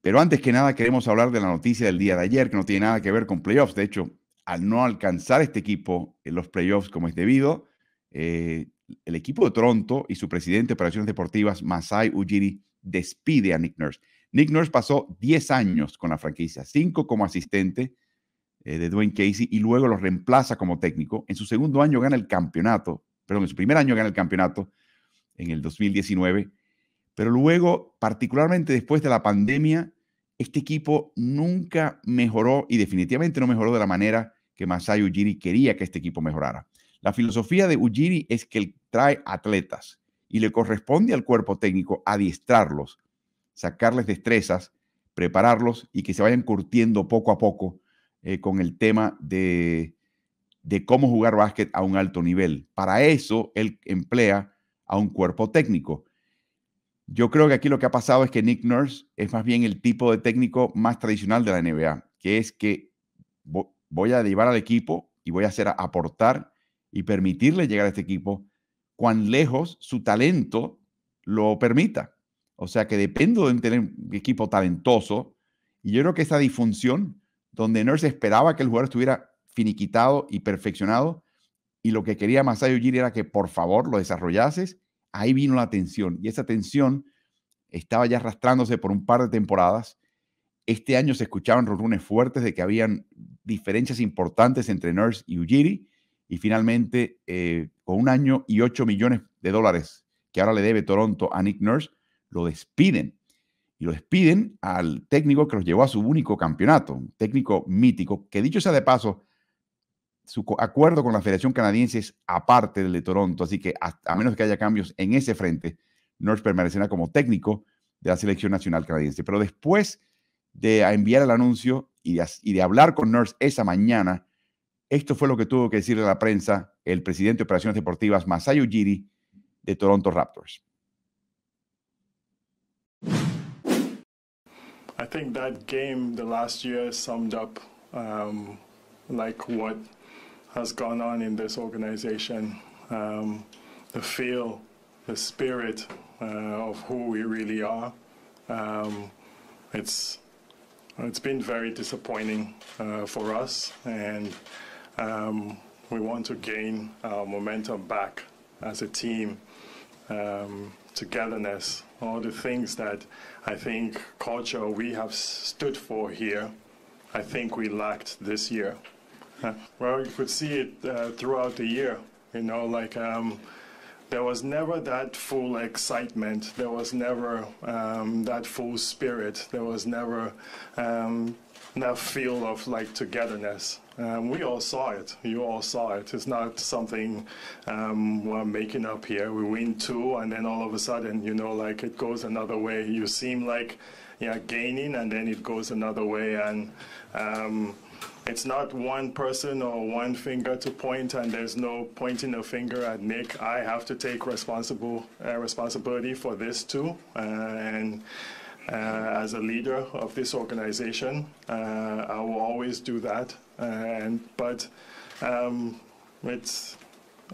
Pero antes que nada queremos hablar de la noticia del día de ayer que no tiene nada que ver con playoffs. De hecho, al no alcanzar este equipo en los playoffs como es debido, eh, el equipo de Toronto y su presidente de operaciones deportivas, Masai Ujiri, despide a Nick Nurse. Nick Nurse pasó 10 años con la franquicia, 5 como asistente eh, de Dwayne Casey y luego lo reemplaza como técnico. En su segundo año gana el campeonato, perdón, en su primer año gana el campeonato en el 2019 pero luego, particularmente después de la pandemia, este equipo nunca mejoró y definitivamente no mejoró de la manera que Masai Ujiri quería que este equipo mejorara. La filosofía de Ujiri es que él trae atletas y le corresponde al cuerpo técnico adiestrarlos, sacarles destrezas, prepararlos y que se vayan curtiendo poco a poco eh, con el tema de cómo jugar básquet a un alto nivel. Para eso él emplea a un cuerpo técnico. Yo creo que aquí lo que ha pasado es que Nick Nurse es más bien el tipo de técnico más tradicional de la NBA, que es que voy a llevar al equipo y voy a hacer aportar y permitirle llegar a este equipo cuán lejos su talento lo permita. O sea que dependo de tener un equipo talentoso. Y yo creo que esa disfunción, donde Nurse esperaba que el jugador estuviera finiquitado y perfeccionado, y lo que quería Masayo Ujiri era que por favor lo desarrollases ahí vino la tensión y esa tensión estaba ya arrastrándose por un par de temporadas. Este año se escuchaban rumores fuertes de que habían diferencias importantes entre Nurse y Ujiri y finalmente eh, con un año y ocho millones de dólares que ahora le debe Toronto a Nick Nurse, lo despiden. Y lo despiden al técnico que los llevó a su único campeonato, un técnico mítico, que dicho sea de paso, su acuerdo con la Federación Canadiense es aparte del de Toronto, así que a, menos que haya cambios en ese frente, Nurse permanecerá como técnico de la selección nacional canadiense. Pero después de enviar el anuncio y de, hablar con Nurse esa mañana, esto fue lo que tuvo que decirle a la prensa el presidente de operaciones deportivas Masayu Giri de Toronto Raptors. I think that game last year summed up um, has gone on in this organization, um, the feel, the spirit uh, of who we really are. Um, it's it's been very disappointing uh, for us, and um, we want to gain our momentum back as a team, um, togetherness, all the things that I think culture we have stood for here. I think we lacked this year. well, you could see it uh, throughout the year. You know, like um, there was never that full excitement. There was never um, that full spirit. There was never um, that feel of like togetherness. Um, we all saw it. You all saw it. It's not something um, we're making up here. We win two, and then all of a sudden, you know, like it goes another way. You seem like yeah, gaining, and then it goes another way, and um, it's not one person or one finger to point, and there's no pointing a finger at Nick. I have to take responsible uh, responsibility for this too, uh, and. Uh, as a leader of this organization, uh, I will always do that. and but um, it's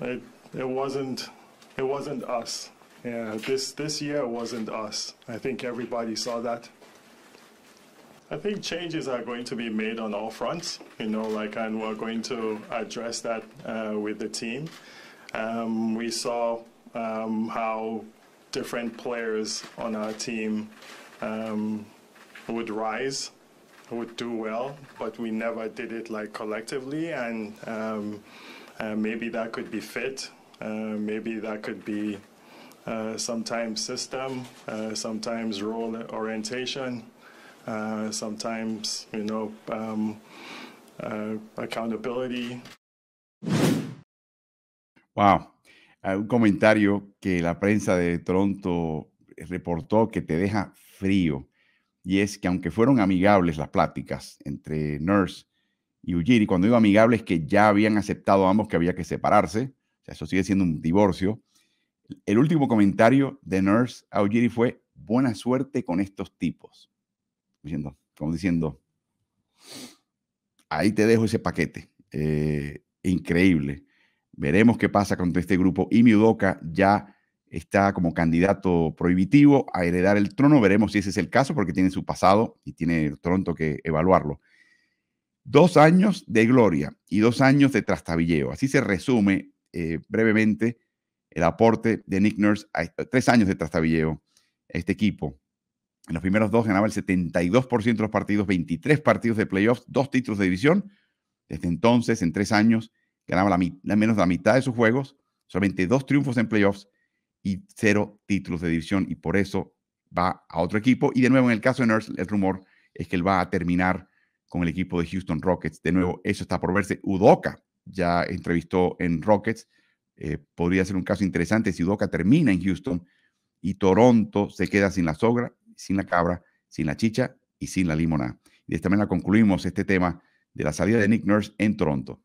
it, it wasn't it wasn't us. Yeah, this this year wasn't us. I think everybody saw that. I think changes are going to be made on all fronts, you know, like, and we're going to address that uh, with the team. Um, we saw um, how different players on our team um, would rise, would do well, but we never did it like collectively, and um, uh, maybe that could be fit, uh, maybe that could be uh, sometimes system, uh, sometimes role orientation. Uh, sometimes, you know, um, uh, accountability. Wow. Un comentario que la prensa de Toronto reportó que te deja frío. Y es que aunque fueron amigables las pláticas entre Nurse y Ujiri, cuando digo amigables que ya habían aceptado ambos que había que separarse, o sea, eso sigue siendo un divorcio, el último comentario de Nurse a Ujiri fue, buena suerte con estos tipos como diciendo, ahí te dejo ese paquete. Eh, increíble. Veremos qué pasa con este grupo. Y Miudoka ya está como candidato prohibitivo a heredar el trono. Veremos si ese es el caso, porque tiene su pasado y tiene Toronto que evaluarlo. Dos años de gloria y dos años de trastabilleo. Así se resume eh, brevemente el aporte de Nick Nurse a tres años de trastabilleo a este equipo. En los primeros dos ganaba el 72% de los partidos, 23 partidos de playoffs, dos títulos de división. Desde entonces, en tres años, ganaba la, menos la mitad de sus juegos, solamente dos triunfos en playoffs y cero títulos de división. Y por eso va a otro equipo. Y de nuevo, en el caso de Nurse, el rumor es que él va a terminar con el equipo de Houston Rockets. De nuevo, eso está por verse. Udoka ya entrevistó en Rockets. Eh, podría ser un caso interesante si Udoka termina en Houston y Toronto se queda sin la sogra sin la cabra, sin la chicha y sin la limonada. Y de esta manera concluimos este tema de la salida de Nick Nurse en Toronto.